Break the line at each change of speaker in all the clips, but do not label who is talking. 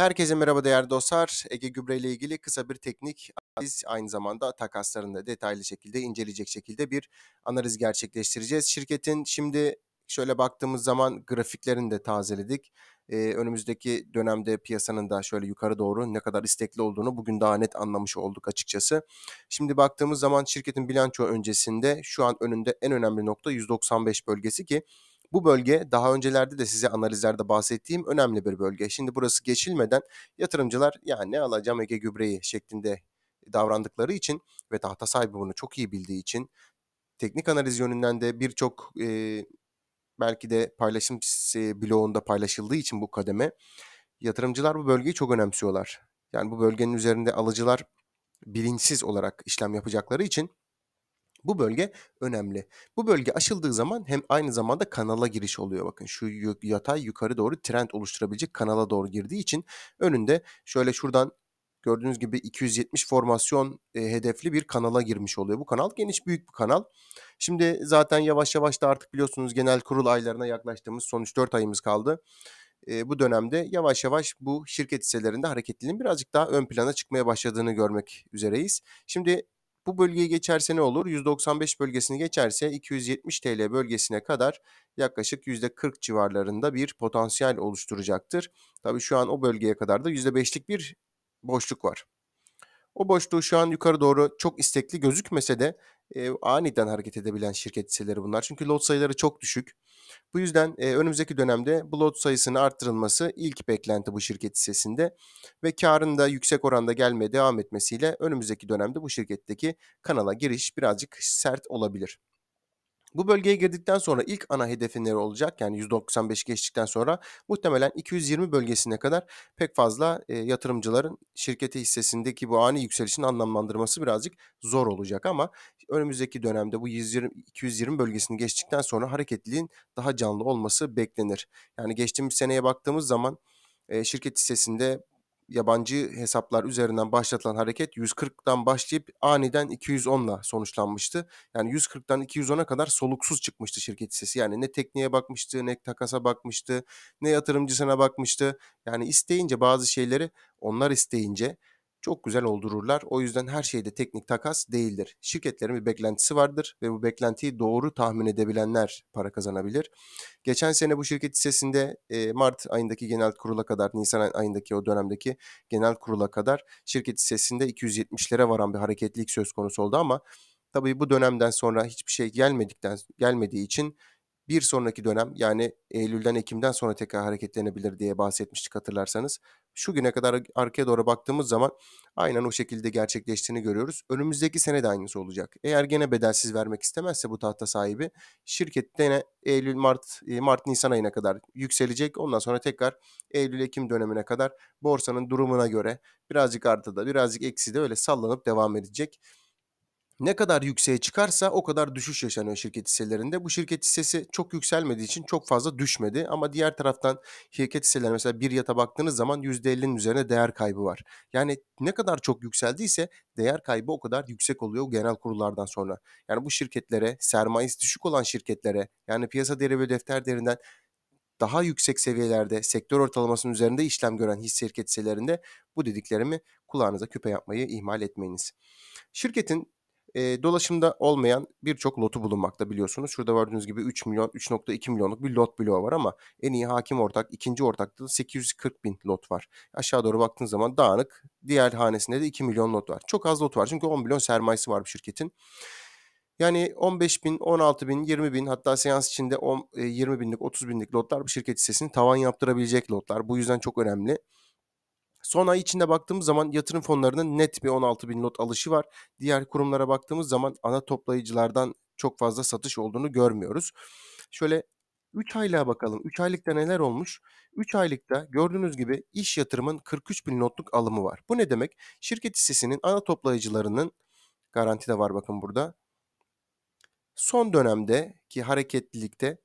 Herkese merhaba değerli dostlar. Ege Gübre ile ilgili kısa bir teknik analiz aynı zamanda takaslarını da detaylı şekilde inceleyecek şekilde bir analiz gerçekleştireceğiz. Şirketin şimdi şöyle baktığımız zaman grafiklerini de tazeledik. Ee, önümüzdeki dönemde piyasanın da şöyle yukarı doğru ne kadar istekli olduğunu bugün daha net anlamış olduk açıkçası. Şimdi baktığımız zaman şirketin bilanço öncesinde şu an önünde en önemli nokta 195 bölgesi ki bu bölge daha öncelerde de size analizlerde bahsettiğim önemli bir bölge. Şimdi burası geçilmeden yatırımcılar yani ne alacağım Ege gübreyi şeklinde davrandıkları için ve tahta sahibi bunu çok iyi bildiği için teknik analiz yönünden de birçok e, belki de paylaşım bloğunda paylaşıldığı için bu kademe yatırımcılar bu bölgeyi çok önemsiyorlar. Yani bu bölgenin üzerinde alıcılar bilinçsiz olarak işlem yapacakları için bu bölge önemli. Bu bölge aşıldığı zaman hem aynı zamanda kanala giriş oluyor. Bakın şu yatay yukarı doğru trend oluşturabilecek kanala doğru girdiği için önünde şöyle şuradan gördüğünüz gibi 270 formasyon e, hedefli bir kanala girmiş oluyor. Bu kanal geniş büyük bir kanal. Şimdi zaten yavaş yavaş da artık biliyorsunuz genel kurul aylarına yaklaştığımız son 3-4 ayımız kaldı. E, bu dönemde yavaş yavaş bu şirket hisselerinde hareketliliğin birazcık daha ön plana çıkmaya başladığını görmek üzereyiz. Şimdi bu bölgeyi geçerse ne olur? 195 bölgesini geçerse 270 TL bölgesine kadar yaklaşık %40 civarlarında bir potansiyel oluşturacaktır. Tabii şu an o bölgeye kadar da %5'lik bir boşluk var. O boşluğu şu an yukarı doğru çok istekli gözükmese de e, aniden hareket edebilen şirket hisseleri bunlar. Çünkü lot sayıları çok düşük. Bu yüzden e, önümüzdeki dönemde bloat sayısının arttırılması ilk beklenti bu şirket hissesinde ve karın da yüksek oranda gelmeye devam etmesiyle önümüzdeki dönemde bu şirketteki kanala giriş birazcık sert olabilir. Bu bölgeye girdikten sonra ilk ana nere olacak. Yani 195 geçtikten sonra muhtemelen 220 bölgesine kadar pek fazla e, yatırımcıların şirketi hissesindeki bu ani yükselişin anlamlandırması birazcık zor olacak ama önümüzdeki dönemde bu 120 220 bölgesini geçtikten sonra hareketliliğin daha canlı olması beklenir. Yani geçtiğimiz seneye baktığımız zaman e, şirket hissesinde yabancı hesaplar üzerinden başlatılan hareket 140'dan başlayıp aniden 210'la sonuçlanmıştı. Yani 140'dan 210'a kadar soluksuz çıkmıştı şirket hissesi. Yani ne tekniğe bakmıştı, ne takasa bakmıştı, ne yatırımcısına bakmıştı. Yani isteyince bazı şeyleri onlar isteyince çok güzel oldururlar. O yüzden her şeyde teknik takas değildir. Şirketlerin bir beklentisi vardır ve bu beklentiyi doğru tahmin edebilenler para kazanabilir. Geçen sene bu şirket hissesinde e, Mart ayındaki genel kurula kadar, Nisan ayındaki o dönemdeki genel kurula kadar şirket hissesinde 270'lere varan bir hareketlilik söz konusu oldu ama tabii bu dönemden sonra hiçbir şey gelmedikten gelmediği için bir sonraki dönem yani Eylül'den Ekim'den sonra tekrar hareketlenebilir diye bahsetmiştik hatırlarsanız şu güne kadar arkaya doğru baktığımız zaman aynen o şekilde gerçekleştiğini görüyoruz. Önümüzdeki sene de aynısı olacak. Eğer gene bedelsiz vermek istemezse bu tahta sahibi şirkette yine Eylül Mart e, Mart Nisan ayına kadar yükselecek. Ondan sonra tekrar Eylül Ekim dönemine kadar borsanın durumuna göre birazcık artıda birazcık eksi de öyle sallanıp devam edecek ne kadar yükseğe çıkarsa o kadar düşüş yaşanıyor şirket hisselerinde. Bu şirket hissesi çok yükselmediği için çok fazla düşmedi ama diğer taraftan şirket hisseleri mesela bir yata baktığınız zaman %50'nin üzerine değer kaybı var. Yani ne kadar çok yükseldiyse değer kaybı o kadar yüksek oluyor genel kurullardan sonra. Yani bu şirketlere, sermayesi düşük olan şirketlere yani piyasa değeri ve defter değerinden daha yüksek seviyelerde sektör ortalamasının üzerinde işlem gören hisse şirket hisselerinde bu dediklerimi kulağınıza küpe yapmayı ihmal etmeyiniz. Şirketin e, dolaşımda olmayan birçok lotu bulunmakta biliyorsunuz. Şurada gördüğünüz gibi 3 milyon 3.2 milyonluk bir lot bloğu var ama en iyi hakim ortak ikinci ortakta da 840 bin lot var. Aşağı doğru baktığınız zaman dağınık diğer hanesinde de 2 milyon lot var. Çok az lot var çünkü 10 milyon sermayesi var bir şirketin. Yani 15 bin, 16 bin, 20 bin hatta seans içinde 10, 20 binlik, 30 binlik lotlar bu şirket hissesini tavan yaptırabilecek lotlar. Bu yüzden çok önemli. Son ay içinde baktığımız zaman yatırım fonlarının net bir 16 bin not alışı var. Diğer kurumlara baktığımız zaman ana toplayıcılardan çok fazla satış olduğunu görmüyoruz. Şöyle 3 aylığa bakalım. 3 aylıkta neler olmuş? 3 aylıkta gördüğünüz gibi iş yatırımın 43 bin notluk alımı var. Bu ne demek? Şirket hissesinin ana toplayıcılarının garanti de var bakın burada. Son dönemde ki hareketlilikte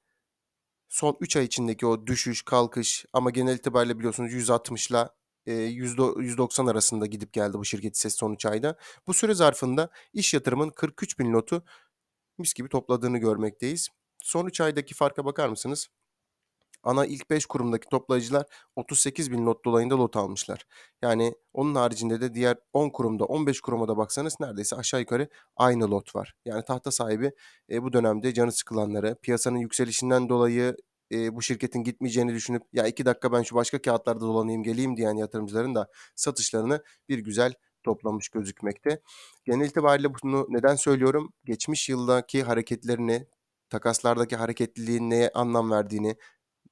son 3 ay içindeki o düşüş, kalkış ama genel itibariyle biliyorsunuz 160 ile %190 arasında gidip geldi bu şirket ses son 3 ayda. Bu süre zarfında iş yatırımın 43 bin lotu mis gibi topladığını görmekteyiz. Son 3 aydaki farka bakar mısınız? Ana ilk 5 kurumdaki toplayıcılar 38 bin lot dolayında lot almışlar. Yani onun haricinde de diğer 10 kurumda 15 kuruma da baksanız neredeyse aşağı yukarı aynı lot var. Yani tahta sahibi e, bu dönemde canı sıkılanları, piyasanın yükselişinden dolayı e, bu şirketin gitmeyeceğini düşünüp ya iki dakika ben şu başka kağıtlarda dolanayım geleyim diyen yatırımcıların da satışlarını bir güzel toplamış gözükmekte. Genel itibariyle bunu neden söylüyorum? Geçmiş yıldaki hareketlerini, takaslardaki hareketliliğin neye anlam verdiğini,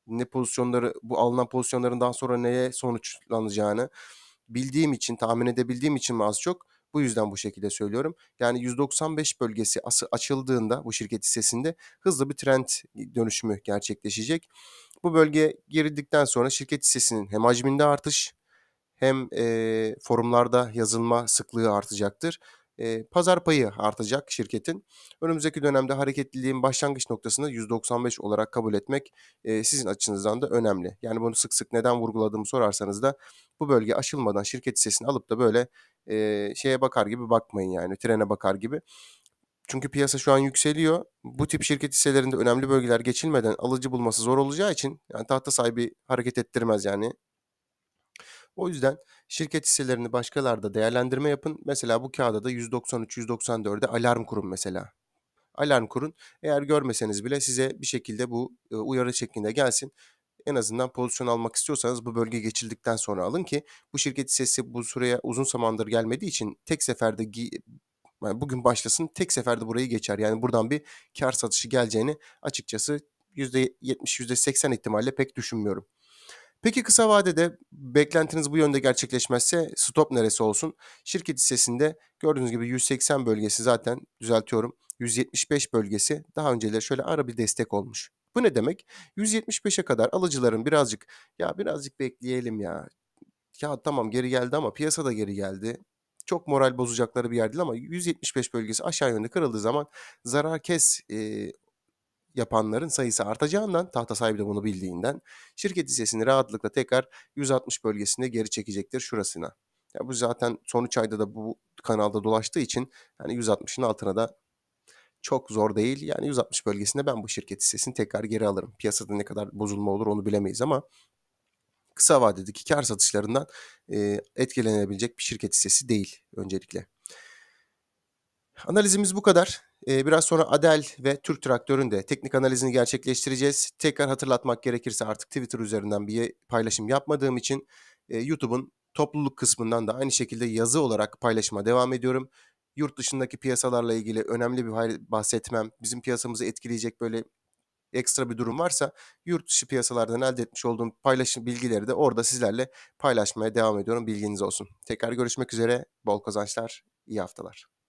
ne pozisyonları bu alınan pozisyonların daha sonra neye sonuçlanacağını bildiğim için, tahmin edebildiğim için mi az çok bu yüzden bu şekilde söylüyorum. Yani 195 bölgesi açıldığında bu şirket hissesinde hızlı bir trend dönüşümü gerçekleşecek. Bu bölge girildikten sonra şirket hissesinin hem hacminde artış hem e, forumlarda yazılma sıklığı artacaktır e, pazar payı artacak şirketin. Önümüzdeki dönemde hareketliliğin başlangıç noktasını 195 olarak kabul etmek e, sizin açınızdan da önemli. Yani bunu sık sık neden vurguladığımı sorarsanız da bu bölge aşılmadan şirket hissesini alıp da böyle e, şeye bakar gibi bakmayın yani trene bakar gibi. Çünkü piyasa şu an yükseliyor. Bu tip şirket hisselerinde önemli bölgeler geçilmeden alıcı bulması zor olacağı için yani tahta sahibi hareket ettirmez yani o yüzden şirket hisselerini başkalarda değerlendirme yapın. Mesela bu kağıda da 193-194'e alarm kurun mesela. Alarm kurun. Eğer görmeseniz bile size bir şekilde bu e, uyarı şeklinde gelsin. En azından pozisyon almak istiyorsanız bu bölge geçildikten sonra alın ki bu şirket hissesi bu süreye uzun zamandır gelmediği için tek seferde yani bugün başlasın tek seferde burayı geçer. Yani buradan bir kar satışı geleceğini açıkçası %70 %80 ihtimalle pek düşünmüyorum. Peki kısa vadede beklentiniz bu yönde gerçekleşmezse stop neresi olsun? Şirket hissesinde gördüğünüz gibi 180 bölgesi zaten düzeltiyorum. 175 bölgesi daha önceleri şöyle ara bir destek olmuş. Bu ne demek? 175'e kadar alıcıların birazcık ya birazcık bekleyelim ya. Ya tamam geri geldi ama piyasa da geri geldi. Çok moral bozacakları bir yer değil ama 175 bölgesi aşağı yönde kırıldığı zaman zarar kes e, yapanların sayısı artacağından, tahta sahibi de bunu bildiğinden şirket hissesini rahatlıkla tekrar 160 bölgesinde geri çekecektir şurasına. Ya bu zaten son sonuç ayda da bu kanalda dolaştığı için yani 160'ın altına da çok zor değil. Yani 160 bölgesinde ben bu şirket hissesini tekrar geri alırım. Piyasada ne kadar bozulma olur onu bilemeyiz ama kısa vadedeki kar satışlarından e, etkilenebilecek bir şirket hissesi değil öncelikle. Analizimiz bu kadar. Ee, biraz sonra Adel ve Türk Traktör'ün de teknik analizini gerçekleştireceğiz. Tekrar hatırlatmak gerekirse artık Twitter üzerinden bir paylaşım yapmadığım için e, YouTube'un topluluk kısmından da aynı şekilde yazı olarak paylaşıma devam ediyorum. Yurt dışındaki piyasalarla ilgili önemli bir bahsetmem, bizim piyasamızı etkileyecek böyle ekstra bir durum varsa yurt dışı piyasalardan elde etmiş olduğum paylaşım bilgileri de orada sizlerle paylaşmaya devam ediyorum. Bilginiz olsun. Tekrar görüşmek üzere. Bol kazançlar. İyi haftalar.